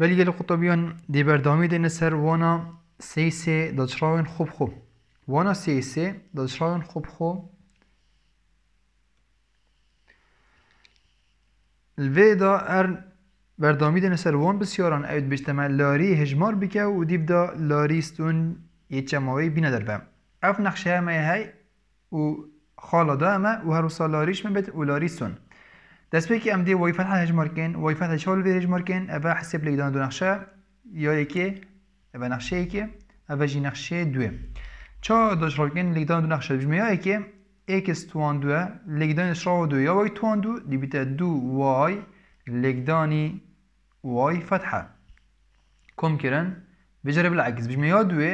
ولی قطبیان دی بردامی دین سر وانا سی سی دچراون خوب خوب وانا سی سی دچراون خوب خوب الفيدا ار بردامی دین سر وان بسیاران اوید بجتمع لاری هجمار بکه و دی بدا لاری ستون یه چماوی بینه در بهم اف نقشه همه های و خالا دا همه و هر وصال لاریش من و لاری ستون دست به که دەستپێکی ئەمدی وەیفەت هەژمەرکن وەیفەت هەشۆلێ هژمەرکن اوه حسب لێک دان دو اوه یۆیەکێ یکی اوه جی نەخشێ دوێ چا داشت را دۆشڕۆکن لێکدان دو بجمه نەخشە بژمەیەکێ ئێکس توان دووە لێکدانی شڕەوە دو وای توان دوو دیبیتە دو وای لێکدانی وای فتحه فەتحە کۆمکردن بجرە بالعکس یا دوه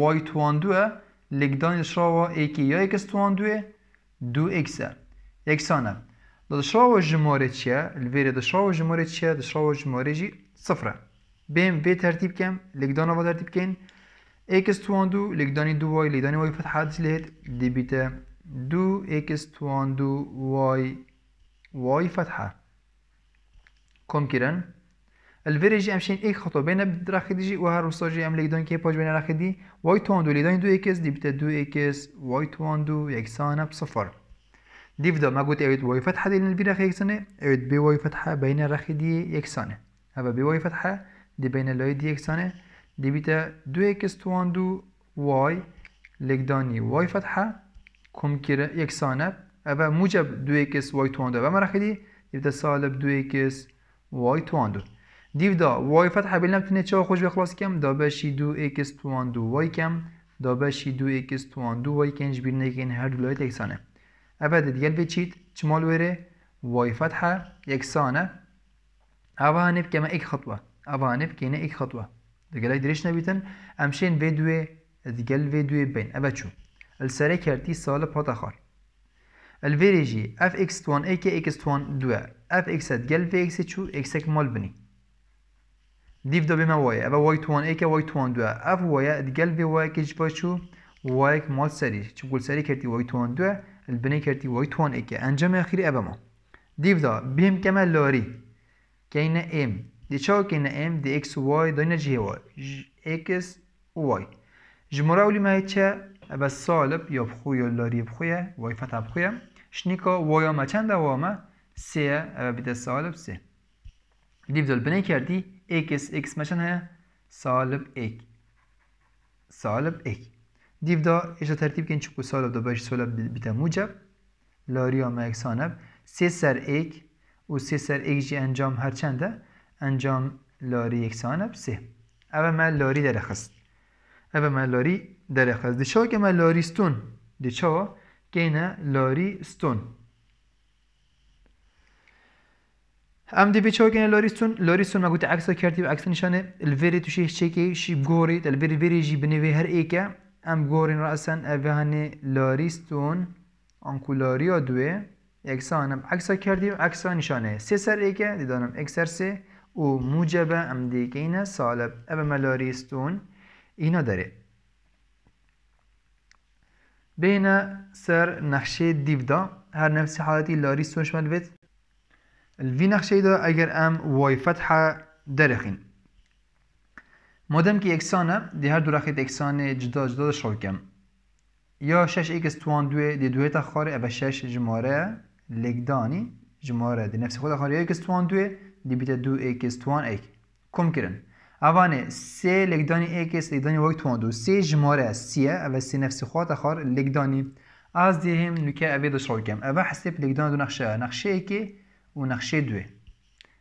وای توان دوه دووە لێکدانی و ئێکی یا ئێکس توان دوه دو اکسه یەکسانە دشراو جمهوری چیه الویره دشراو جمهوری چیه دشراو جمهوری جی صفره بیم بی ترتیب کم لگدان و ترتیب کن اکس توان دو لگدانی دو وای لگدانی وای فتح حدث دی بیت دو اکس توان دو وای واي فتحة كم كيرن الفيريجي امشين ايك خطو بين بدراخي ديجي وها روسوجي ام لگدان که باج بین درخی دی وای توان دو لگدانی دو اكس دی بیت دو اكس وای توان دو يكسانا صفر دیو مگوت ايد واي فتحه دین بی رخ یکسانه اوید بی وای فتحه بین رخ دی یکسانه هبه بی وای فتحه دی بين لای دی یکسانه دی بیتا دو یکستوان دو واي لگدانی واي فتحه كم كير یکسانه هبه موجب دو یکس واي توان دو و رخ دی دیو سالب دو یکس واي توان دو دیو واي فتحه بلنم تنه چا خوش بخلاص کم دا بشی دو یکس توان دو واي کم دا بشی دو یکس توان دو واي کنج بیرنه کن هر دو لای أبدا ديال بيتشيت شمال ويري واي فتحة يكسانة أبا نبكي ما إك خطوة أبا هنا إك خطوة دقلك دريش نبيتن أمشين فيدوي دقل فيدوي بين أبا شو السري كرتي سالب هتا خار الفيريجي اف اكس توان اي كي اكس توان دوا اف اكس دقل في اكس تشو اكسك مال بني ديف دو بما واي أبا واي توان اي كي واي توان دوا اف واي دقل في وايا كيش باشو واي مال سري شو قول سري كرتي واي توان دوا البنيكرتي توان إكا انجام أخيري ابما. ديف دا بيم كما لاري كينا ام دي شاو كينا ام دي اكس واي داينا واي اكس واي جمرا اولی ما چه؟ ابا سالب بخوی یا لاری بخویه. وای فتح بخویا شنیکا وای ما چند واما سي ابا بيتا سالب سي ديف دا البنيكرتي اكس اكس ما چند سالب اک. سالب إك Divda işaretli چکو کن دو باش دو بیتا موجب Lariya mek اکسانب سه سر ایک و سه سر ایک جی انجام هر چنده انجام لاری اکسانب سه اول من لاری درخست اول من لاری درخست دیشا که من لاری ستون دیشا که اینه لاری ستون ام دی ها که لاری ستون لاری ستون مگوت کردی و عکس نشانه الوری توشی هیچ شی بگوری الوری ویری جی بنوی هر ایکه ام گورین رأسا اوهن لاریستون لاریا دوه اکسان هم اکسا کردیم اکسا نشانه سه سر ایکه دیدانم اکسر سه او موجبه ام دیگه اینه سالب او ملاریستون اینا داره بین سر نخشه دیو دا هر نفسی حالتی لاریستون شمال بید الوی نقشه دا اگر ام وای فتحه درخین Madem ki eksane, di her duraxê eksanê cida cida da şawkem. Ya şeş ekes tuan duê di duhê ta xwarê ev şeş jimare lêkdanî jimare di nefsê xwe de xwarê ya ekes tuan duê di bîte du ekes tuan ek. Kom kirin. Evanê sê lêkdanî ekes lêkdanî wek tuan du. Sê jimare siye ev sê nefsê xwe de xwar lêkdanî. Ez dihêm nûke evê de şawkem. Ev hesê lêkdanî du nexşe ye. Nexşeyekê û nexşê duê.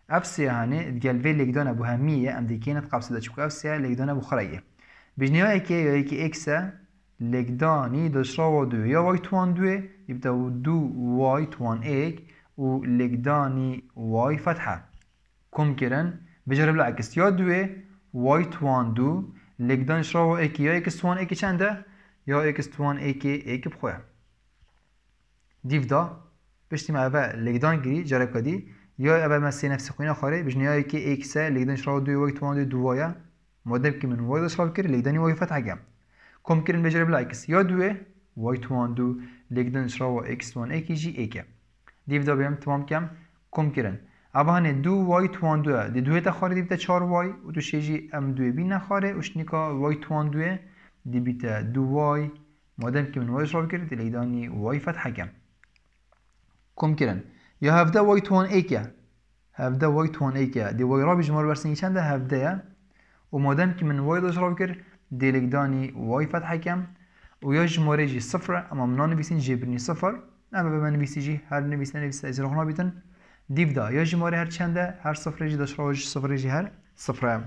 افسيا هاني ديال في اللي قدونا بو همية ام ديكينا تقابس دا شكو افسيا اللي قدونا بو خرية بجنيا ايكي ايكي اكسا اللي قداني دشرا ودو يا وايت وان دو يبدا ودو وايت وان ایک و اللي قداني واي فتحة كم كرن بجرب العكس یا دو وایت وان دو اللی قدان و ایکی یا اکس وان ایکی شانده یا اکس توان ایکی ایکی بخواه دیو دا پشتی ما اوه لگدان گری جرکا دی یا اول ما سه نفس خوینا خاره بجنیایی که اکسا لیدن شراو دوی وقت وان دوی دوایا مدب که من وقت شراو کرد لیدنی وای فتح گم کم کرن بجرب لایکس یا دوی وقت وان دو لیدن شراو اکس وان اکی جی اکه دیو دا بیم تمام کم کم کرن اما هنه دو وای توان دوه دی دوه تا خاره دیبتا چار وای و تو شیجی ام دوه بی نخاره اشنیکا وای توان دوه دیبتا دو وای مادم که من وای شراو کرد لیدانی وای فتح گم کم کرن یا هفده وای توان ایکه هفده وای توان ایکه دی وای را مار برسنی چنده هفده یه و مادم که من وای داشت راب کر دیلک دانی وی فتح کم و یا جماره جی صفر اما منا نویسین برنی صفر اما به من نویسی جی هر نویس نویس از رخنا بیتن دیو دا یا جماره هر چنده هر صفر جی داشت را صفر جی هر صفر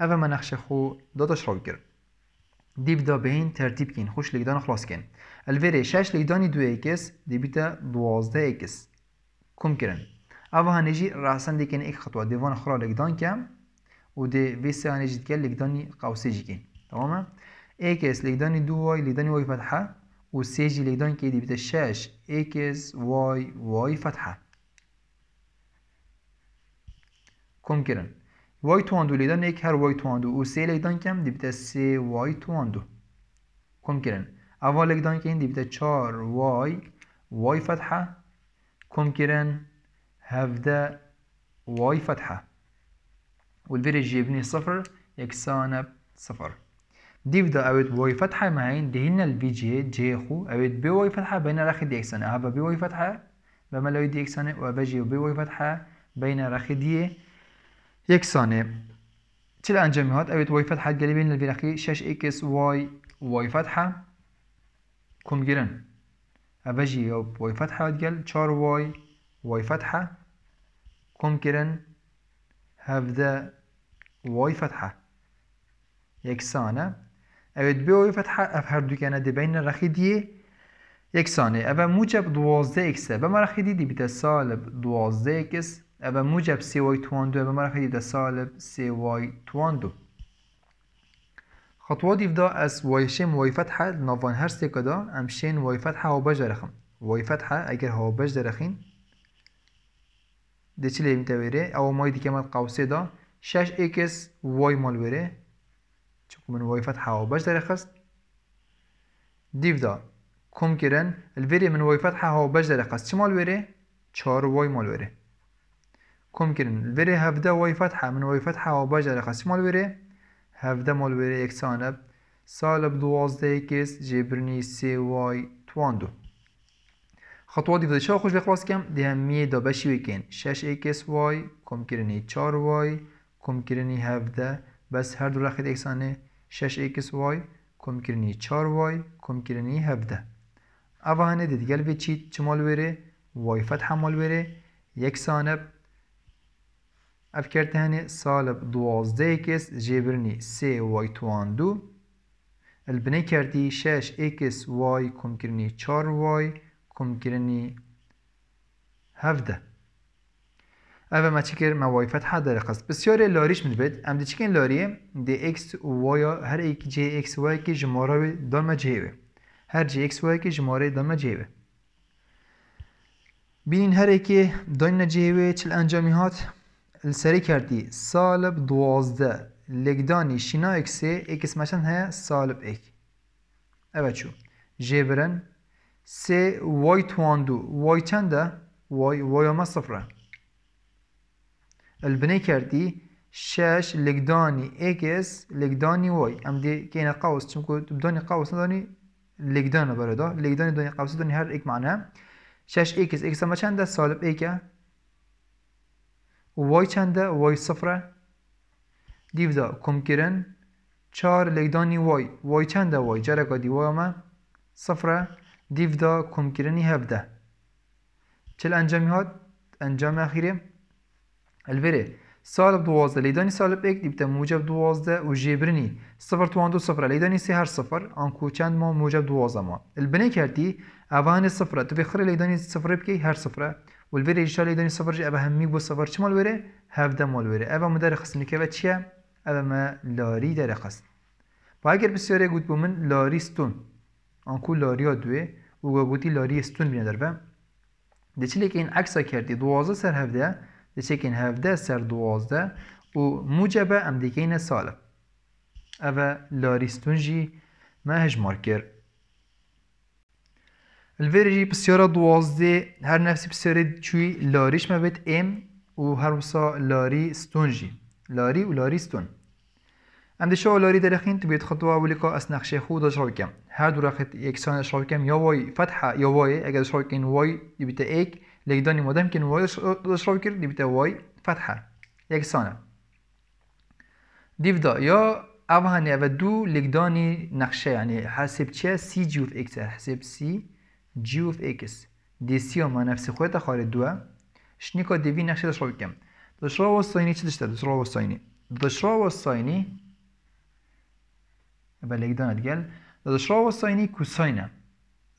اما من نقش خو داداش راب کر دیو دا به این ترتیب کن خوش لگدان خلاص کن الویره شش لگدانی دو اکس دیبیتا دوازده ایکس کم کرن او نجی راسن دیکن ایک خطوه دیوان خورا لگدان کم و دی ویسه نجید که لگدانی قوسه جیکن تمامه ایکس لگدانی دو وای لگدانی وای فتحه و سه جی لگدان که دی بیده شش ایکس وای وای فتحه کم کرن وای تواندو لگدان ایک هر وای تواندو او سه لگدان کم دیبیت سه وای تواندو کم کرن اول لگدان که این دیبیت چار وای وای فتحه كونكرن هفدا واي فتحة والفيرج يبني صفر يكسانا صفر ديفدا اويت واي فتحة معين دهنا البي جي جيخو اوت بي واي فتحة بين راخد يكسانا هبا بي واي فتحة بما لو يدي يكسانا وبجي بي واي فتحة بين راخد يكسانا تل انجام هات اويت واي فتحة قلبين راخي شاش اكس واي واي فتحة كم جيران أبجي يوب واي فتحة واتقال تشار واي واي فتحة كونكرن هاف ذا واي فتحة يكسانة اوید به واي فتحه أفهر هر دو کنه بین رخی دیه یکسانه او موجب دوازده اکسه به مرخی دیدی بیده سالب دوازده اکس أبا موجب سي واي تواندو به مرخی دیده سالب سي واي تواندو خطوة دي دا اس واي شم واي فتحة نوفان هرسي كدا ام شين واي فتحة هو باش درخم واي فتحة أجر هو بجرخين درخين دي چلي متويري او ماي دي كمال قوسي دا شاش اكس واي مال ويري چوكو من واي فتحة هو باش دي ديف كم كرن الفيري من واي فتحة هو باش درخست چمال ويري چار واي مال ويري كم كرن الفيري هفدا واي فتحة من واي فتحة هو باش درخست چمال ويري هفده مال بره اکسانه سال بدوازده اکس جبرنی سی وای تواندو خطوات دیفده چه خوش بخواست کم ده همیه دا بشی بکن شش اکس وای کم کرنی چار وای کم کرنی هفده بس هر دو رخید یکسانه شش اکس وای کم کرنی چار وای کم کرنی هفده اوهانه دیگل بچید چه مال وای فتح مال بره یک سانب هنی سال دوازده اکس جبرنی سی وای توان دو البنه کردی شش اکس وای کم کرنی چار وای کم کمکردنی اوه ما ما کرد مەوای فتحا دەرەخست بسیار لاریش لاریه من اکس وای که لاریە دX وایە هەر جX وایکی ژمارەوی دامە جێوێ هەر جX وایکی ژمارەی دامە جێوێ بینین هەرێکی داینە جێوێ چل انجامی هات لسری کردی سالب دوازده لگدانی شینا اکسی ایک اسمشن هه سالب ایک Evet şu. Jebren S y tuandu. Y çen de y y ama sıfıra. Elbine kerdi şeş legdani ekes legdani y. Em de kene kavus. Çünkü tubdani kavus ne dani legdana böyle da. Legdani dani kavus dani her ek mana. Şeş ekes. Ekes ama çen de salip eke. وای چنده وای صفره دا کم کرن چار لگدانی وای وای چنده وای جرگا دی y ما صفره دا کم کرنی هفده چل انجامی هاد انجام اخیره الوره سالب دوازده لیدانی سالب یک دیبتا موجب دوازده و جیبرنی صفر توان دو صفره، لیدانی سه هر صفر آنکو چند ما موجب دوازده ما البنه کردی اوان صفره تو بخره لیدانی صفره بکی هر صفره شاء الله داني صفر أبا هميك بو صفر مال وره؟ هفده مال وره أبا ما خصن لكي أبا چیه؟ أبا ما لاري دار خصن با اگر بسیاری گوت بو من لاری ستون آنکو لاری ها دوه و گوتی لاری ستون بنا در این عکس ها کردی دوازه سر هفده دچه که این هفده سر دوازده و موجبه ام دیگه ساله. أبا لاري لاری ستون ما هجمار کرد الفيرجي بسيارة دوازدي هر نفسي بسيارة تشوي لاريش بيت ام و هر وصا لاري ستونجي لاري و لاري ستون عند شو لاري درخين تبيت خطوة ولقاء أسنخشي خود شوكم هر درخت يكسان يا واي فتحة واي اگر شوكين واي يبيت ايك داني مادم كن واي شوكر يبيت واي فتحة يكسانه ديفدا يا دو لك داني نخشي يعني حسب چه سي جوف اكتر حسب سي جي اوف اكس دي سي ما نفس خويتها خاري دو، شنيكو دي في نقشة دشرو كم دشرو والصيني چه دشتا دشرو والصینی دشرو والصینی بله اگدانه دیگل دشرو والصینی کوساینه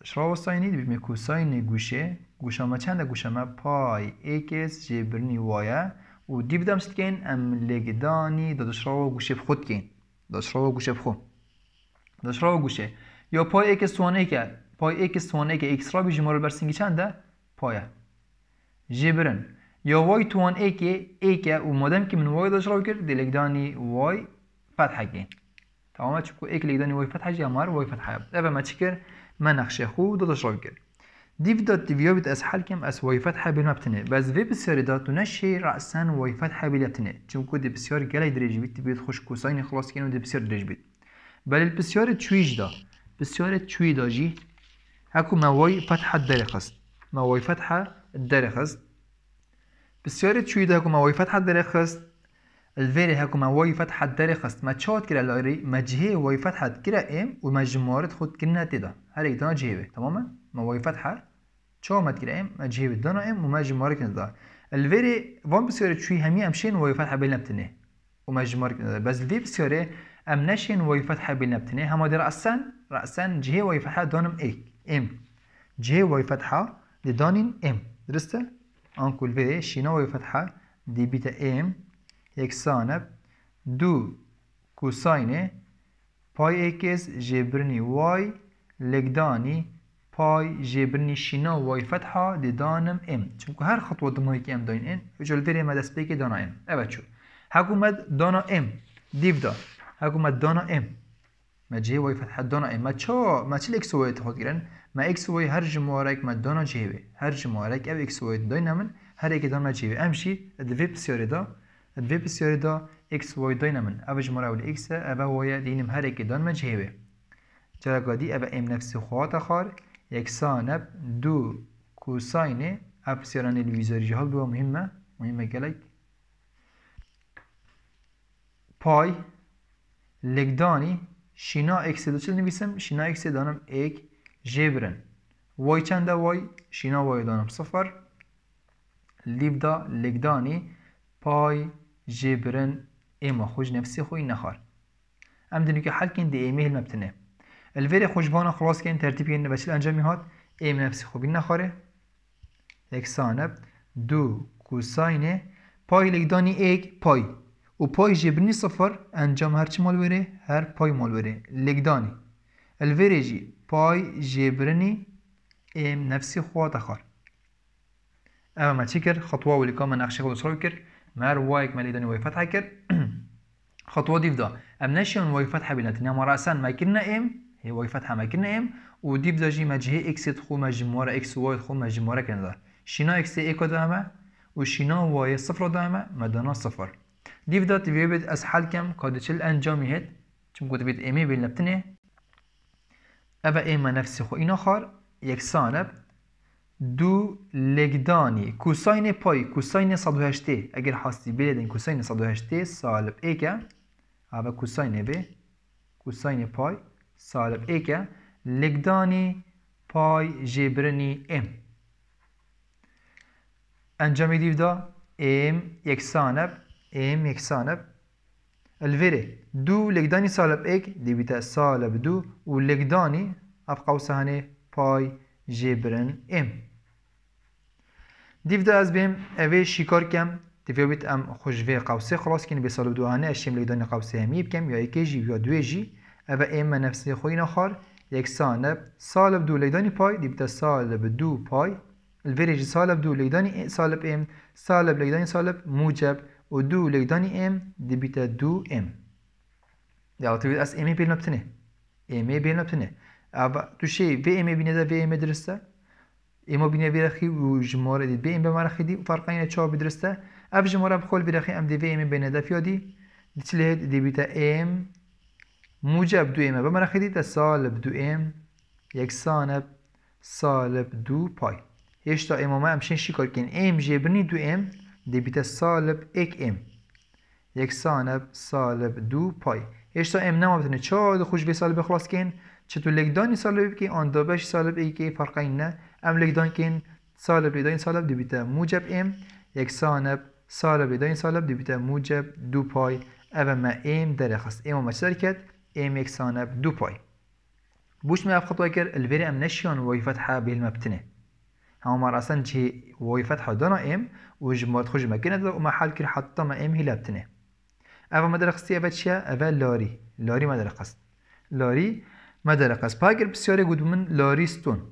دشرو والصینی دی کو کوساین گوشه گوشه ما چنده گوشه ما پای اکس جبرنی وایه و دی بدم ست کن ام لگدانی دشرو گوشه خود کن دشرو گوشه خود دشرو گوشه یا پای اکس توانه کرد پای x توان که x را bir برسینگی چنده پایه برن یا y توان که a او مادم که من y داشت را کرد لگدانی y فتحه کن تمام چکو که لگدانی y فتحه جی امار y فتحه بود افه ما چی من نقشه خود داشت را کرد دیو داد یا بیت از حل کم از y فتحه بیل مبتنه بز وی بسیاری داد نشه رأسا y فتحه بیل مبتنه چون که دی بسیار گلی بید بیت بیت خوش کوساین خلاص کنو دی بسیار درج بیت بلی بسیار چویج دا بسیار چوی جی هاكو ماوەی فەتحە دەرەخست ماوەی فەتحە دەرەخست بسياري تشويد هاكو هاکو ماوەی فەتحە الفيري هاكو ماوي فتحة الداري ما تشوت كرا لاري ما جهي وي فتحة كرا ام وما جمارت خود كلنا تدا هل يدنا جهيوه تماما ما وي فتحة تشو ما كلا ام ما جهيبه دنا ام وما جمارت كلنا الفيري فون بسياري شوي همي امشين وي فتحة بين نبتنه وما جمارت كلنا بس في بسياري ام نشين وي فتحة بين نبتنه هما دي رأسان رأسان جهي وي فتحة دونم ايك M J وای فتحه لدانین ام درسته؟ آنکل کلوه شینا وای فتحه دی بیت یک یکسانه دو کوساین پای اکس جبرنی وای لگدانی پای جبرنی شینا وای فتحه دانم ام چون هر خطوه دمایی که ام داین این اجل بری ما دست بگی دانا ام اوه چو حکومت دانا ام دیو دار حکومت دانا ام ما جي واي فتح دونا اي ما تشو ما تشل اكس وي تخوتيرن ما اكس واي هر جموارك ما دونا جيبي هر جموارك او اكس واي دونا من هر اكي دونا جيبي امشي دفي بسيوري دا دفي بسيوري دا اكس واي دونا من او جموارا ول اكس او وي دينم هر اكي دونا جيبي جراقادي او ام نفسي خوات اكسان اب دو كوساين اب ابسيران الويزاري جهال دو مهمة مهمة كلك باي لقداني شینا اکس دو چل نویسم شینا اکس دانم یک جبرن وای چنده وای شینا وای دانم صفر دا لگدانی پای جبرن اما خوش نفسی خوی نخار ام دنیو که حل کن دی ایمه مبتنه. الویر خوشبانا خلاص کن ترتیب کن بچل انجامی هات ایم نفسی خوبی نخاره اکسانب دو کوساینه پای لگدانی ایک پای و پای جبرني صفر انجام هر چی مال بره هر پای مال بره لگدانی الوره جی پای جبرنی ام نفسی خوا دخار اما ما چی کرد؟ خطوه واللي كان من اخشي خلص روكر مار وايك مالي داني واي فتحه کرد خطوه دیف دا ام نشيون واي فتحه بيناتنا ما راسا ما کرنا ام هی واي فتحه ما كنا ام دیف دا جی ما جهه اكس تخو مجموعه اكس واي تخو مجموعه كندا شينا اكس ايكو دامه شینا وای صفر دامه مدانا صفر Livdat vebet ez halkem kad çil encamî het çim got bet emê bê leptine ev ême nefsê خو îna خار yeksan سانب دو لگدانی کوساین پای کوساین 108 اگر حاسی بلدن کوساین 108 سالب ای که اوه کوساین بی کوساین پای سالب ای که لگدانی پای جبرنی ام انجام دیو دا ام سانب m yeksaneb الفيري دو لقداني سالب اك دي بيتا سالب دو ولقداني اب قوس هاني باي جبرن ام ديف دا از بيم اوي شيكار كم تفيوبت ام خجوه قوسه خلاص كين بسالب دو هاني اشيم لقداني قوسه همي بكم يا اكي جي يا دو جي ابا ام نفسي خوي نخار يكسانب سالب دو لقداني باي دي بيتا سالب دو باي الفيري سالب دو لقداني سالب ام سالب لقداني سالب موجب و دو لگدانی ام دبیتا دو ام داوتوید از ام بیل نبتنه ام بیل نبتنه اما تو شی و ام بینه ده و ام درسته ام بینه بیرخی و جماره دید به ام بمرخی دی و فرقه اینه چه بدرسته اف جماره بخول بیرخی ام دی و ام بینه ده فیادی دیتله دبیتا ام موجب دو ام بمارخی دید سالب دو ام سانب سالب دو پای هشتا امامه همشین شی کار کن ام جبرنی دو ام دبیت سالب یک ام یک سانب سالب دو پای هیچ تا ام نمیتونه چه خوش به سالب خلاص کن چه تو لگدانی سالب که آن دابش سالب ای که این نه ام لگدان کن سالب لگدان سالب دیبیت موجب ام یک سالب سالب لگدان سالب دیبیت موجب دو پای اوه ما ام درخست ام ما چه کرد ام یک سانب دو پای بوش می افخطوا که الویر ام نشیون به المبتنه. هما راسن جي وي فتحه دونا ام وجمود خوج مكينة هذا وما حال كي حطوا ما ام ما افا مدرقستي افا تشيا افا لوري لوري ما مدرقست لوري ما مدرقست باكر بسياري قد من لوري ستون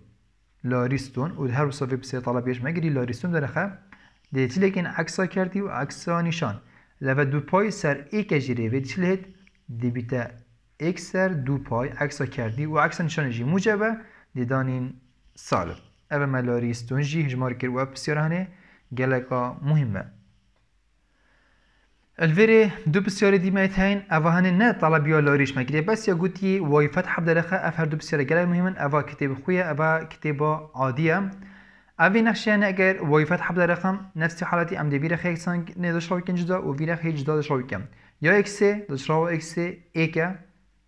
لوريستون لوريستون وهر صفي بسي طلب يش مقري لوريستون درخه ديتي لكن عكسا كردي وعكسا نشان لفا دو باي سر اي ايكا جري دي بيتا اكسر دو باي عكسا كردي وعكسا نشان جي موجبه ديدانين سالب اما ملاريستون جي هجمار كر واب بسيارهانه جلقا مهمة الفيري دو بسيارة دي مايت هين نه هاني نا طلبيا لاريش مكري بس يا قوتي واي فتح بدلخا افهر دو بسيارة جلق مهمة افا كتاب خويا افا كتاب عادية اوی نقشه اگر وای فتح بلا رقم نفس حالتی ام دی ویره خیلی سنگ نه داشت کن جدا و ویره خیلی جدا داشت کم یا اکس داشت راو اکس ایکا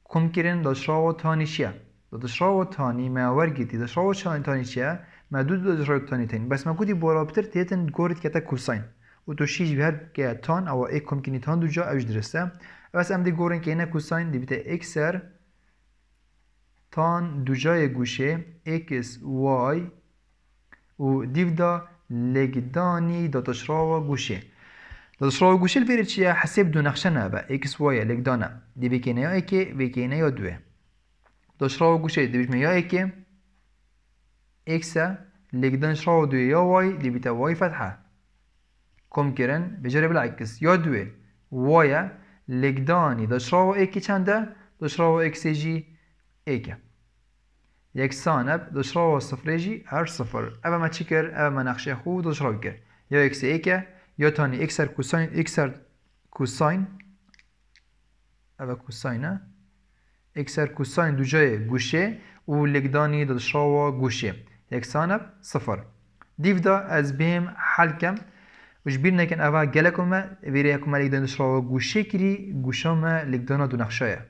کم کرن داشت راو تانی چیه داشت راو تانی ما ورگیتی داشت راو چانی تانی ما دو تانيتين بس ما كودي بورابتر تيتن جورد كتا كوساين و تو شيش بهر تان او کم کنی تان دو جا اوش درسته بس ام دي که کینا کوساین دی بتا اکسر تان دو جای گوشه اکس وای و دیو دا لگدانی و گوشه و گوشه الفیره چیه حسب دو نقشه با اکس وای لگدانه دی بکنه یا اکه بکنه یا دوه داتشراو گوشه دی بکنه یا اکه إكسا اللي قدن شرودو واي اللي واي فتحة كم كرن بجرب العكس يدوي ويا اللي قداني دشراو إكي چنده دشراو إكسيجي إيكا يكسان اب صفر صفريجي هر صفر ابا ما تشكر ابا ما نقشه خو دشراو كر يا إكس إيكا يا تاني إكسر كوساين إكسر كوساين ابا كوساينه إكسر كوساين دو جاي گوشه و لگدانی دشراو گوشه يكسانب صفر ديف دا از بهم وش بيرنا كان أبا جالكما بيريكما لقدان نشراو جوشكري جوشاما لقدانا دو نخشايا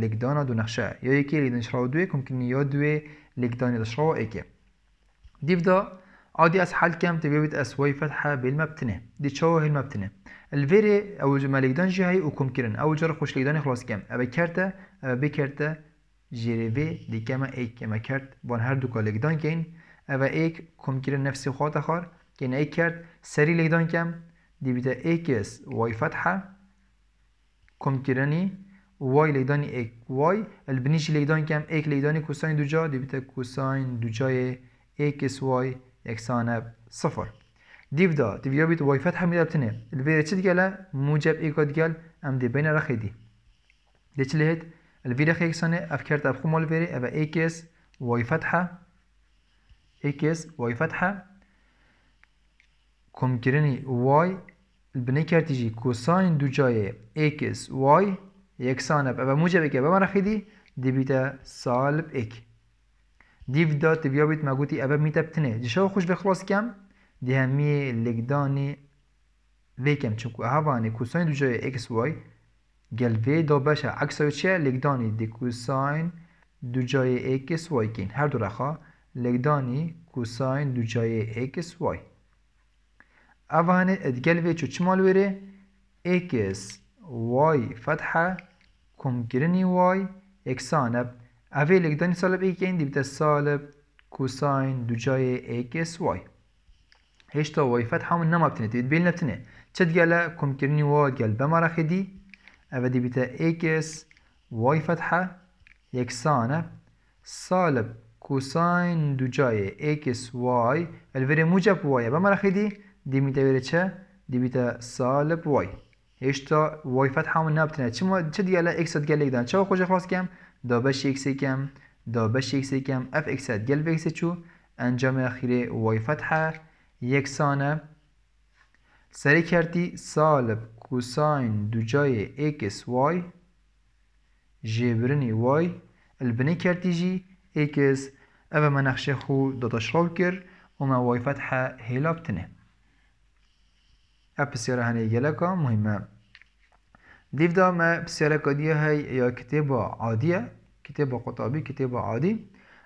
لقدانا دو نخشايا يو يكي لقدان نشراو دوي كمكن يا دوي لقدان نشراو إيكي ديف دا عادي أس كم تبيبت أس واي فتحة بالمبتنة دي تشاو هالمبتنة الفيري أو جمال لقدان جهي كرن أو جر خوش لقدان خلاص كم أبا كارتا أبا بكارتا جيري في دي كما اي كما كارت بان هر دو كالقدان كين va ek kumkira nafsi xotaxor keyin ekkard sariylikdan kam debita ekis voy ایک اس وای لیدانی اک وای البنیش لیدان کم ایک لیدانی کوساین دو جا دیبتا کوساین دو جای ایک اس وای یکسانه صفر دیو دا دیو یا بیت وای فتح میده بتنه البیره چی دیگه موجب ایگا دیگل ام دی بین رخی دی دی چی لید خیلی یکسانه افکر تب مال ویره او ایک اس وای فتحه اكس واي فتحة كومكرني واي البني كارتيجي كوساين جاي اكس واي یکسانه به موجب که به مرخیدی دی بیتا سالب اک دیو دا تبیا بیت مگوتی ابا میتا بتنه جشو خوش بخلاص کم دی همی لگدانی وی کم چونکو هوانی کوساین دو جای اکس وای گل وی دا بشه عکس چه لگدانی دی کوساین دو جای اکس وای کین هر دو رخا legdanî kosayên ducayê x y. Ev hene edgel vê çû çima wêrê x y fethe komkirinî y eksaneb ev ê legdanî salib ekên dibite salib kosayên ducayê x y. Hêşta y fetha min nema bitine tê bêl nebitine. Çi digele komkirinî y gel bemara xêdî ev dibite x y fethe yeksane salib کوساین دو جای ایکس وای vede muge pe y. Abia marahidi dimite vede ce? Dimite salb y. هشتا وای فتح همون نبتنه چه, چه دیگه الان اکسات گل لگدن چه خوش خلاص کم دا بش اکسی کم دا بش اکسی کم اف اکسات دیگه و ایکس چو انجام اخیر وای فتح یکسانه سری کردی سالب کوساین دو جای ایکس وای جبرنی وای البنی کردی جی ایکس اما ما نقشه خو داداشرول کر وما وای فتحه هیلاب تنه اپ بسیار هنه گلکا مهمه دیو دا ما بسیار کدیه های یا کتاب عادیه کتاب قطابی کتاب عادی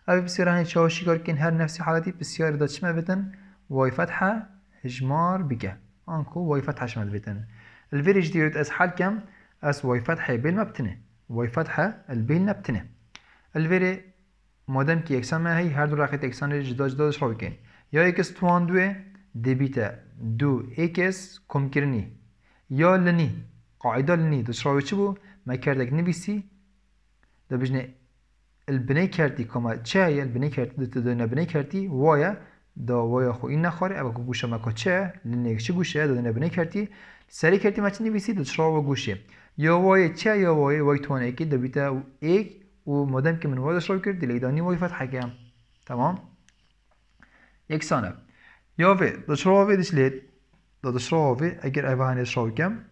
اپ بسیار هنه چاوشی کار کن هر نفسی حالتی بسیار دا چمه بتن وای فتحه هجمار بگه انكو واي فتحة شمال بيتن الفيريج ديوت اس حال كم اس واي فتحة ما بتنه واي فتحة البين مبتنة الفيري مادم که یکسان هی هر دو رقیت یکسان ری جدا جدا داشت کن یا ایکس توان دوه دبیت دو ایکس کم کرنی یا لنی قاعده لنی داشت رو چی بو ما کردک دا بجنه البنه کردی کما چه یا البنه کردی دو دو نبنه کردی وایا دا وایا خو این نخوره اما که گوشه مکا چه لنی چه گوشه دو نبنه کردی سری کردی ما چه نبیسی داشت رو گوشه یا وای چه یا وای وای توانه اکی دبیت یک ومادام که من وارد روكر کرد لیدانی وای فتح کم تمام یک سانه یا وی دشروه دش لید اجر اگر اوهان شروع کم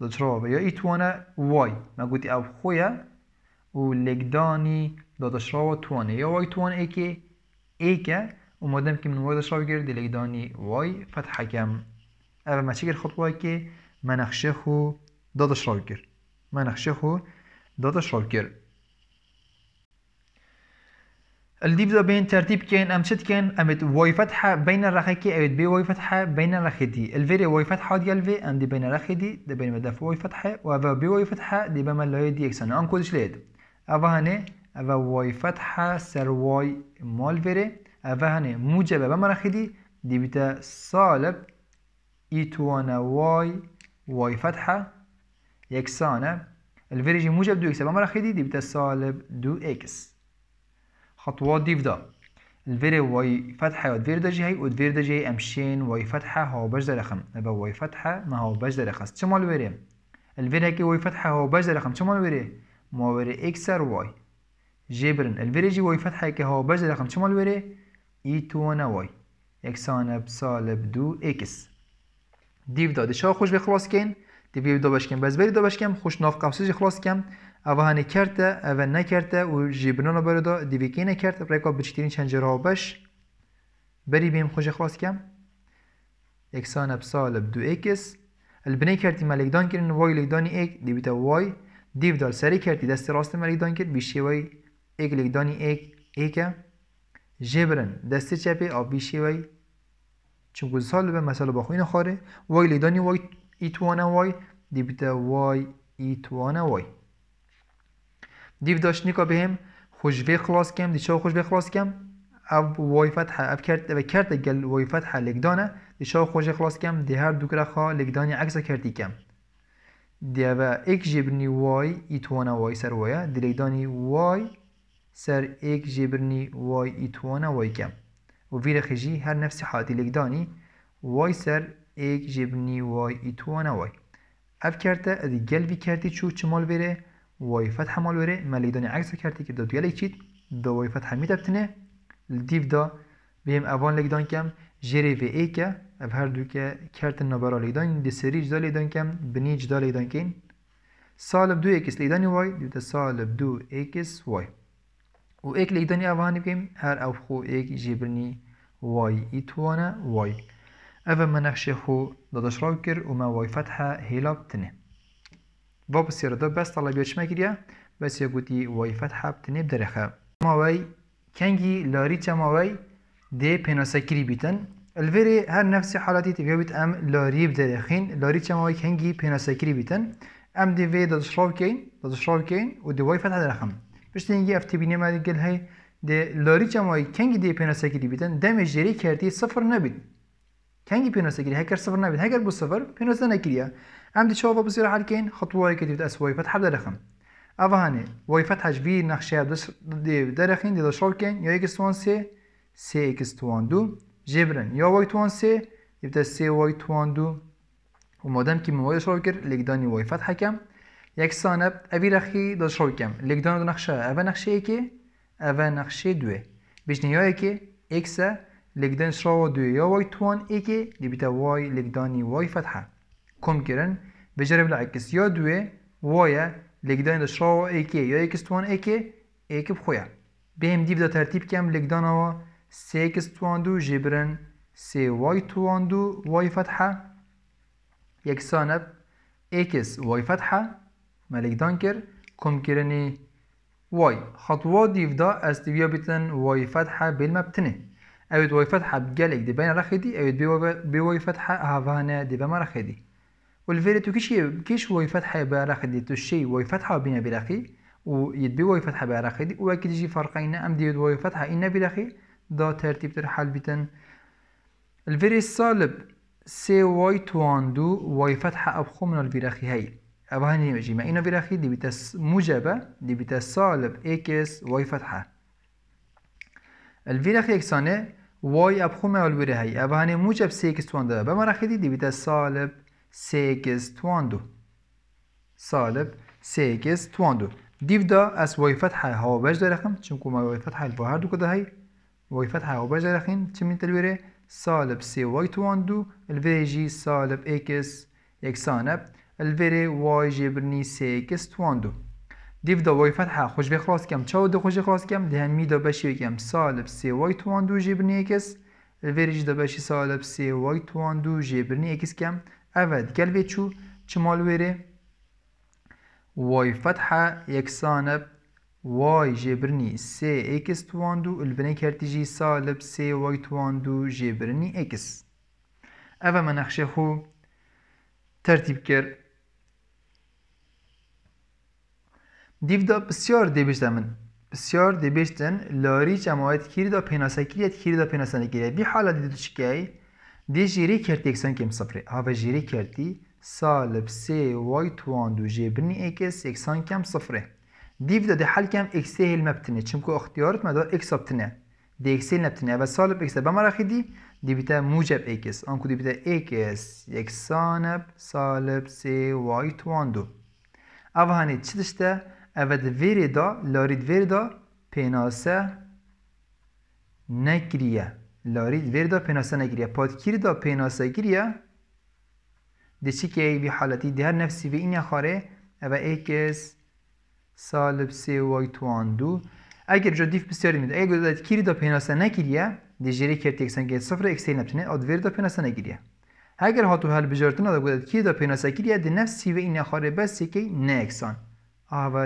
دشروه یا ایتوانه وای ما گوتی او خویا و لگدانی دادشروه توانه یا وای توانه ای که ای که ومادام که من وارد روكر کرد لگدانی واي فتح کم اول ما شكر خطوه كي منخشه خو دادشروه کرد منخشه خو دادشروه کرد الديب الديفزا بين ترتيب كان ام شت كان ام واي فتحه بين الرخي كي امت بي واي فتحه بين الرخي دي الفيري واي فتحه ديال في ام دي بين الرخي دي دي بين مدف واي فتحه وافا بي واي فتحه دي بين ملاي دي اكس ان انكو شليد افا هني افا واي فتحه سر واي مول فيري افا هني موجبه بمرخيدي دي دي بتا سالب اي تو ايتوانا واي واي فتحه يكسانه الفيريجي موجب دو اكس بمرخيدي دي بتا سالب دو اكس خطوات ديف دا الفيري واي فتحة ودفير دا جهي ودفير دا جهي أمشين واي فتحة هو باش رقم أبا واي فتحة ما هو باش رقم الوري الفيري الفير هكي واي فتحة هو باش رقم تسمى الوري ما ويري إكسر واي جبرن الفيري جي واي فتحة هكي هو باش رقم تسمى الوري إي توانا واي إكسانا بسالب دو إكس ديف دا دشا خوش بخلاص كين ديف دا بشكم بس بري دا بشكم خوش ناف قوسي خلاص كم اوه هنه کرده اوه نکرده و جیبنان برو دا دیویکی نکرد رکا بچترین چنجره ها بش بری بیم خوش خواست کم اکسان بسالب دو اکس البنه کردی دان کردن وای لگدانی اک دیویتا وای دیو دال سری کردی دست راست دان کرد بیشی وای اک لگدانی اک اک جبرن دست چپه آب بیشی وای چون سال به مسئله با خوین خاره وای دانی وای ایتوانه وای دیویتا وای ایتوانه وای دیو نیکا بهم خوش به خلاص کم دیشا به خلاص کم اب وای فتح اب کرد و کرد گل وای فتح لگدانه دیشا خوش خلاص کم دی هر دو کرخا لگدانی عکس کردی کم دیو یک جبرنی وای ایتوانا وای سر وای دی لگدانی وای سر یک جبرنی وای ایتوانا وای کم و ویر خجی هر نفس حاتی لگدانی وای سر یک جبرنی وای ایتوانا وای اب کرد دی گل بی کردی چو چمال بره واي فتحة مال وره مالي داني عكس كرتي كده دويا ليكيت دو واي فتحة ميتا بتنه الديف دا بهم أبان ليدان كم جيري في اي كا بهر دو كا كرت النبرا ليدان دي سري جدا ليدان كم بني جدا ليدان كين سالب دو اكس ليداني واي دو سالب دو اكس واي و اك ليداني أبان بهم هر أف خو اك جبرني واي ايتوانا واي أفا منخشي خو دادش راوكر وما واي فتحة هيلا بتنه بس بسێردە بەس تەڵەبێچمە گریا بەس یەگوتی وی فەتحە بتنێ دەرەخە ماوەی کەنگی لاری چەماوەی دێ پێنەسەکری بیتن الڤێرێ هەر نەفسی حاڵەتی تێویت ئەم لاری بدەرەخین لاری چەماوەی کەنگی پێنەسەکری بیتن ئەم دیێ دەشڕۆکەین دەشڕۆکەین و دوای فەتح دەرەخم پشتنگی ئەفتیبینێمادی گەل هەیە لاری چەماوەی کەنگی دێ پێنەسەکری بیتن دەمێ ژێری صفر سفر نەبیت کەنگی پێنەسەگیری هەکە صفر نبیت هەگەر بو صفر پێنەسە نەکریە ئەم دیچەوە بزیرە هەرکەین خطوەیەکە دیت ئەسوی پەت حەب دەرەخم ئەە هەنێ وی فەت هەجبی نەخشە دەرەخین دیدە شڵکەین یەکە سوان سێ سێکس توان دوو جێبرن یا وی توان سێ یبدە سێ وی توان دوو ومادەم کی مۆی شڵ کرد لێکدانی وی فەت حەکەم یەکسانە ئەوی رەخی دەشڵکەم لێکدان و نەخشە ئەە نەخشەیەکی ئەە نەخشێ دوێ بژنیایەکی ئێکسە لێکدان شڕەوە دوێ یا وی توان ئێکی دیبیتە وای لێکدانی وای فەتحە کم کرن به جرب العکس یا دوی وای لگدان دشرا ایکی یا ایکستوان ایکی ایکی بخویا به هم دیو دا ترتیب کم لگدان آوا سه ایکستوان دو جبرن سه وای توان دو وای فتحه یکسانب ایکس وای فتحه ملگدان کر کم کرنی واي خطوة ديفدا استويا بتن واي فتحة بالمبتنة اويت واي فتحة بجالك دي بين رخدي اويت بي واي فتحة هافانا دي بما رخدي والفيريتو كيش كيش هو يفتح دي بعراقدي تشي ويفتح بين بلاخي براخي ويدبي ويفتح بعراقدي وأكيد يجي فرقين أم ديود ويفتح إن بلاخي دا ترتيب تر حل بتن الفيري الصالب سي واي تواندو واي فتحة أبخو من الفراخي هاي هني نيجي ما إنا بلاخي دي بتس موجبة دي بتس سالب إكس واي فتحة الفراخي إكسانة واي أبخو من الفراخي ابا هني موجب سي إكس تواندو بما راخي دي, دي بتس سالب سیگز تواندو سالب سیگز تواندو دیو دا از وایفت حل هاوبج درخم چون که ما وایفت حل باهر دو کده های وایفت حل هاوبج درخین چه میتل بره سالب سی وای تواندو الویره جی سالب اکس اکسانب الویره وای جی برنی سیگز تواندو دیو دا وایفت ها خوش بخلاص کم چه دا خوش بخلاص کم دهن می دا بشی بکم سالب سی وای تواندو جی برنی اکس الویره جی دا بشی سالب سی وای تواندو جی برنی اکس کم اوه دیگه الوی چون؟ چه مال وره؟ وای فتحه یکسانب وای جبرنی سه اکس تواندو الوی جی سالب سه وای تواندو جبرنی اکس من اخشه خوب ترتیب کرد دیو دا بسیار دویج دامند بسیار دویج دارند لاری جماعت که ایراد پیناسکی یا که ایراد پیناسندگیری هست بی حالا دیو دا جیری کردی اکسان کم صفره هاو جیری کردی سالب سی وای توان دو جبرني اكس اكسان كم صفره دي بدا دي حل كم اكس هیل مبتنه چمکو اختیارت مدار اکس ابتنه دی اکس هیل مبتنه و سالب اکس بمرخی دی دی بیتا موجب آنکو دی بیتا ایکس اکسان اب سالب سی وای توان دو او چی دشته؟ او دی ویری دا لارید ویری دا پیناسه نکریه لاریت ویر دا پیناسا نگریه پاد کیر دا پیناسا گریه دی چی که ای بی حالتی دی هر نفسی به این اخاره او ایکس سالب سی وای توان دو اگر جا دیف بسیاری میده اگر دا کیر دا پیناسا نگریه دی جری کرد یک سنگه صفر ایکس تیر نبتونه آد ویر اگر هاتو هل بجارتون آده گودت کی دا پیناسا گریه دی نفسی به این اخاره بس که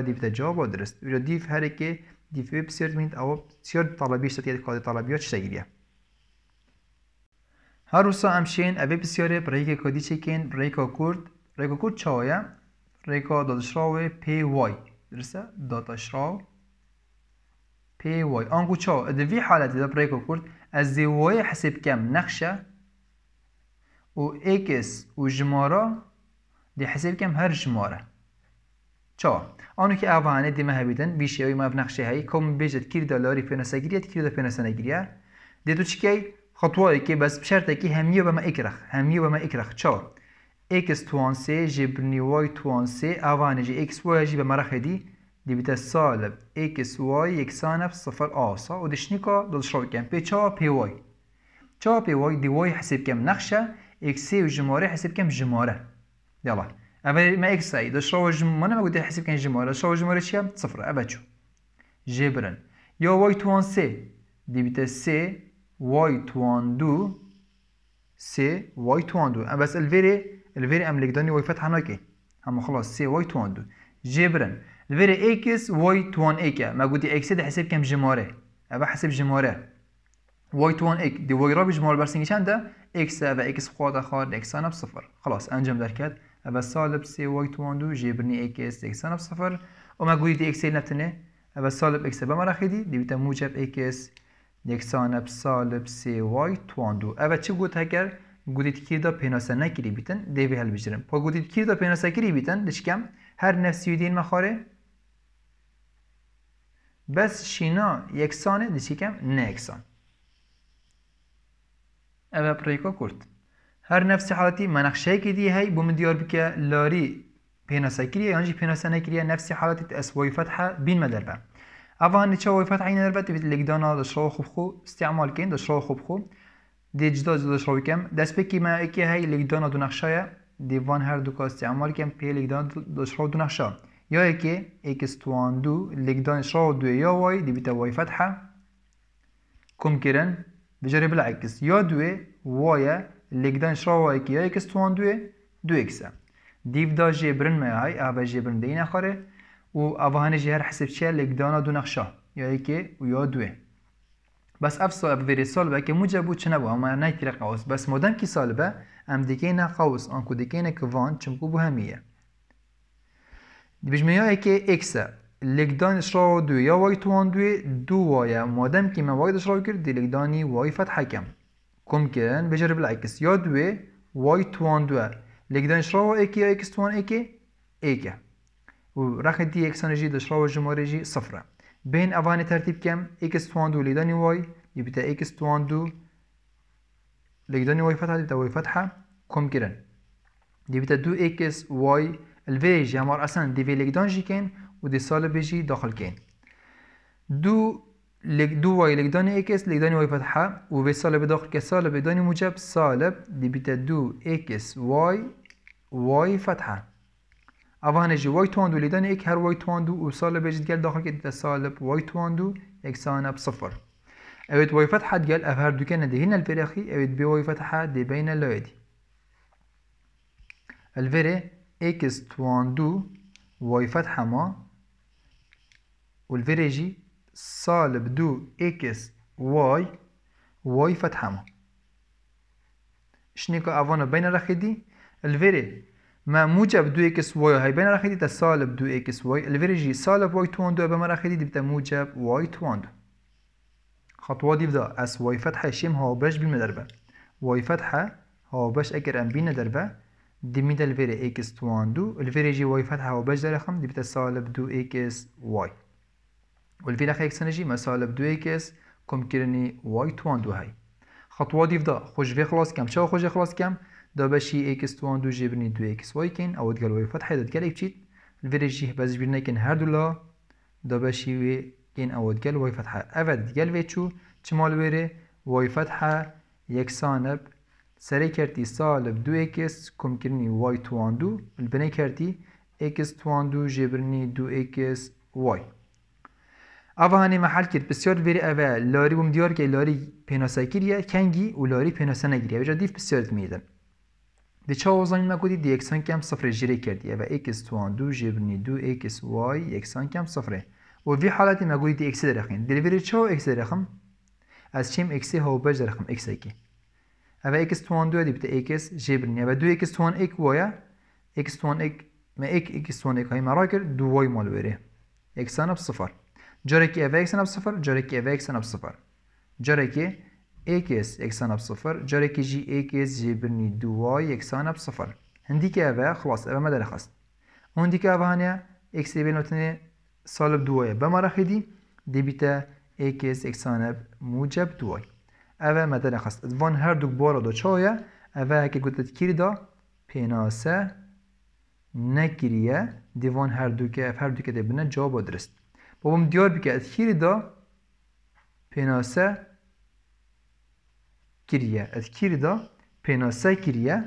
دیف جا درست دیف هر که دیف بسیار دمید او سیار طلبی شدید یعنی که طالبی ها چشتا هر هەروسا ئەم شێن ئەبێ پرسیارێ کرد؟ برای ڕێکۆ کورد ڕێکۆ کورد چاوایە ڕێکا دادشراوێ پی وای درسته؟ داتەشراو پی وای ئەنگو چاو دەوی حالەتی دە ڕێکۆ کورد دی وای حسێ کم نقشه و ایکس و جمارا دی هر کم حسێ بکەم دیمه ژمارە چاوە ئەوکی ئاوانە ما هەبیدن بیشەوەی ماف نەخشەهایی کۆم بێژت کردە لاری پێنەسەگریت کردە پێنەسەنەگریە دێت و چکەی خطوة بس بشرط يو بما اكرخ هم يو بما اكرخ چو اكس توان سي جبرني واي توان سي اواني جي اكس واي جي بما رخي دي دي بتا سالب اكس واي يكسانه صفر آسا و دل شروع كم بي تشاور بي واي تشاور بي واي دي واي حسب كم نخشة اكسي جماري حسب كم جمارة يلا أبا ما اكس اي دل شروع جمارة ما قلت حسب كم جمارة شروع جمارة شيا صفر أبا جو جبرن يو واي توان سي دي بتا سي واي توان دو سي واي توان دو بس الفيري الفيري املك داني واي فتحه هناك ايه اما خلاص سي واي توان دو جبرن الفيري اكس واي توان وايتوان ما موجود اكس دي حسب كم جماره ابا حسب جماره واي توان اك دي واي رابي جمار برسنجي شان اكس ابا اكس خوادا خار اكس انا صفر خلاص انجم در دركات ابا سالب سي واي توان دو جبرني اكس اكس انا صفر وما دي اكس اي نبتنه ابا سالب اكس ابا بمراخدي دي بتا موجب اكس یکسان سالب سی وای تواندو اوه چی گوت هگر گودیت کی دا پیناسه نکری بیتن دیوی هل بجرم پا گودیت کی دا پیناسه کری بیتن دشکم هر نفسی دین مخاره بس شینا یکسانه دشکم نه یکسان اوه پریکا کرد هر نفس حالتی منخشه که دی هی بوم دیار بکه لاری پیناسه کریه یعنی پیناسه نکریه نفسی حالتی اسوای فتحه بین مدربم اوان وای فتح این البته بیت لگدانا دشرو خوب خو استعمال کن دشرو خوب خو دی جدا جدا دشرو کم دست به کی ما اکی های لگدانا دو نقشه دیوان هر دو که استعمال کم پی لگدانا دشرو دو نقشه یا اکی آن دو لگدان شرو دو یا وای دی بیت وای فتح کم کرن بجرب العکس یا دو وای اللي قدان شراو اكي يا اكس تو آن دو دو اكسا دیو دا جبرن ما هاي ابا جبرن دين اخره و اوهان جهر حسب چه لگدانا دو نخشا یا یکی و یا دوه بس اف اف ویری سال که موجه بود چنه بود نای تیره قوز بس مدام که سال به ام دیگه نه قوز آنکو دیگه نه کوان چمکو بو همیه بجمه یا که اکسه لگدان را دو یا وای توان دوی دو وای مادم که من وای را کرد دی لگدانی وای فتح کم کم کن بجر اکس یا دوی وای توان دوی لگدان را اکی یا اکس توان اکی اکه و رخ دی اکسان جی دشرا و جماره جی صفره بین اوانی ترتیب کم اکس توان دو لیدانی وای بیتا اکس توان دو لیدانی وای فتحه دیتا وای فتحه کم کرن بیتا دو اکس وای الوی جی همار اصلا دی وی لیدان جی کن و دی سال بجی داخل کن دو دو واي لقداني اكس لقداني وای فتحة و به سالب داخل که سالب دانی موجب سالب دی بتا دو اكس وای وای فتحة اوانه جی وای تواندو لیدن یک هر وای تواندو او سال بجید گل داخل که دیتا سالب وای تواندو يكسانا بصفر اويت واي فتحة اف هر دوكان دي هین الفرخی اوید بی وای فتحة دي بين اللويدي الفيري اكس توان دو واي فتحة ما و الفره والفيريجي سالب دو اكس وای وای فتحة ما شنی که اوانه بین رخی دی الفره ما موجب دو اكس واي هاي بين راح يدي سالب دو اكس واي الفيرجي سالب واي y تواندو بما راح يدي موجب واي y تواندو خطوة دي بدا اس واي فتحة شيم هاو باش بين دربة y فتحة هاو باش اكر ام بين دربة دي ميدا الفيري x تواندو الفيرجي واي فتحة هاو باش درخم دي بتا سالب دو اكس واي والفيرا خي x نجي ما سالب دو اكس كم كرني y تواندو هاي خطوة دي بدا خوش في خلاص كم شو خوش خلاص كم دا بشي اكس 1 دو جبرني دو اكس واي كن او تقال واي فتحة دا تقال بشيت الفيريجي باز جبرنا كن هر دولا دا بشي وي كين او تقال واي فتحة افد تقال ويتشو چمال ويري واي فتحة يكسان سري كرتي سالب دو اكس كم كرني واي توان دو البني كرتي اكس توان دو جبرني دو اكس واي اوه هنی محل کرد بسیار ویری اوه لاری بوم دیار که لاری پیناسه گیریه کنگی و لاری پیناسه نگیریه و جا دیف بسیار دمیدن دیچه د یکسان کم صفر کړي او و تو ان دو جبرنی دو x وای یکسان کم صفره و وی حالتی نگودی دی اکس درخیم دلیوری چه و اکس درخم از چیم اکس ها و بج درخم کی او و تو ان دو دی بتا x جبرنی و دو x وای x تو ان توان x ما x تو ان x های مرا کرد دو وای مال وره یکسان اب صفر جره که و یکسان اب صفر جره که و یکسان اب صفر جره که ایکس یکسان اب صفر جارێکی ژی x دو وای یکسان اب صفر که اوه خلاص ئەوە مە دەرەخست اون دیکە ئەوانەیە x بێنوتنێ سالب دی بەمەڕەخیدی ایکس یکسان اب موجب دو دوای ئەوە ادوان هر بۆن هەردوو بۆڕە دۆچۆیە اوه هەکە گوتت کیردا پیناسه دو دیوان هر دو که دیبنه جا جواب درست دیار بم دیار بکە دا پیناسه kiriye. Ez kiri da از kiriye.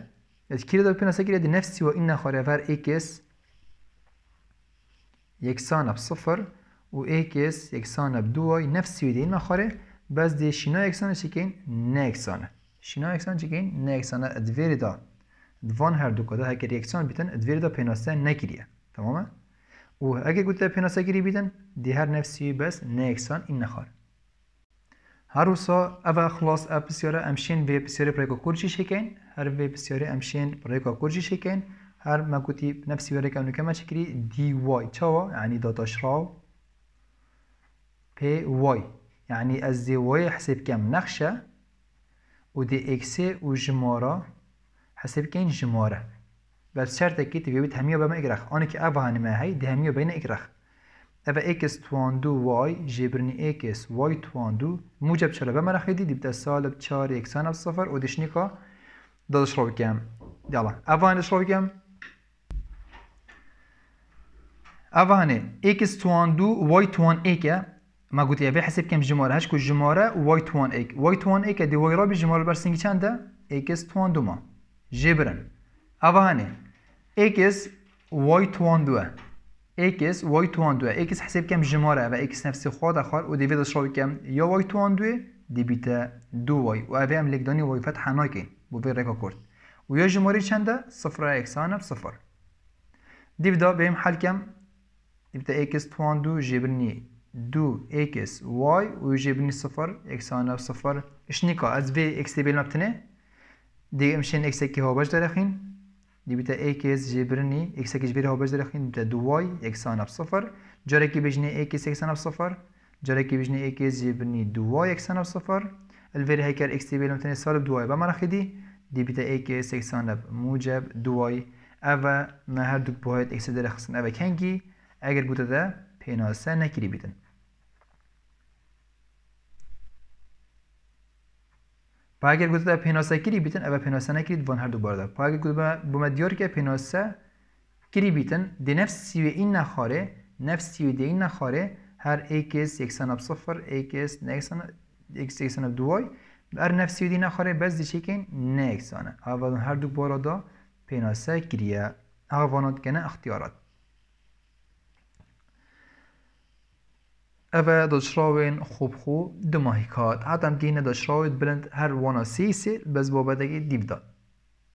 Ez kiri da دی kiriye و این ve inne ایکس ekes yeksan صفر، و ایکس یکسانه بدوای نفسی ویدین مخاره بس دی شینا یکسانه چکین نه یکسانه شینا یکسانه چکین نه یکسانه ادویری دا دوان هر دو کده هکر یکسان بیتن ادویری دا پیناسته نکریه تمامه و اگه گوته پیناسته کری بیتن دی هر نفسی بس نه یکسان این نخاره هر وسا اوا خلاص اپ سیاره امشین وی سیاره پریکا کرچی شکن هر وی سیاره امشین پریکا کرچی شکن هر ما قلتي بنفسي وريك انه كما شكلي دي واي توا يعني دوت اشراو بي واي يعني از دی وای حسب کم نقشة و دی اكسي و جمارا حسب كين جمارا بس شرط كي تبي بيت همية بما اگرخ انا كي ابها نما هاي دي همية بين اقرخ اوه اکس توان دو وای جبرنی اکس وای توان دو موجب شلبه به خيدي دیدی بدا سالب چار اکسان اف صفر ودشنیکا دادش رو بکم دیالا اوان دش رو بکم اوانه اکس توان دو وای توان اكا ما قلت يا حسب كم هش هشكو جماره وای توان اک وای توان اک وای وای رابی جماره برسنگی چنده اکس توان دو ما جبرن اوانه اكس واي توان دوه اکس وای تو آن دوه اکس حساب کم جمعه و اکس نفسی خواهد خواهد و دیوید اشرا بکم یا وای تو آن دوه دی بیتا دو وای و اوه هم لگدانی وای فتح نای که بو بیر رکا کرد و یا جمعه چنده صفر اکس آن اف صفر دیویدا به هم حل کم دیویدا اکس تو آن دو جبرنی دو اکس وای و یا جبرنی صفر اکس آن اف صفر اشنی که از وی اکس دی بیل مبتنه دیگه امشین اکس اکی ها باش دیبیتا ایکس جبرنی ایکس اکی اكس ها بجده رخین دیبیتا دوای اکسان اب صفر جاره کی بجنی ایکس اکسان اب صفر جاره کی بجني اكس جبرني دواي اكسان بصفر الفيري هيكر اكس تي بي لمتني سالب دواي بما رخدي دي بيتا اكس اكسان موجب دواي افا ما هر دوك بوهيت اكس دل خصن افا كنجي اگر بوتا دا بينا سنة كري بيتن پاگر گوزدا پیناسا کری بیتن اوا پیناسا نکری دبن هر دو بار دا پاگر گوزدا بو که دیور کی پیناسا کری بیتن دی نفس سی این نخاره نفس سی و این نخاره هر ای کس یک سنب صفر ای کس نیک سن ایکس ای سنب دو هر نفس سی و نخاره بس دی چیکن نیک سن هر دو بار دا پیناسا کریه. ا اوا کنه اختیارات ئەوە دۆچراوێن خوب دماهیکات هاتم گەینە بلند هر وانا سی سی سیسی بۆ دیب داد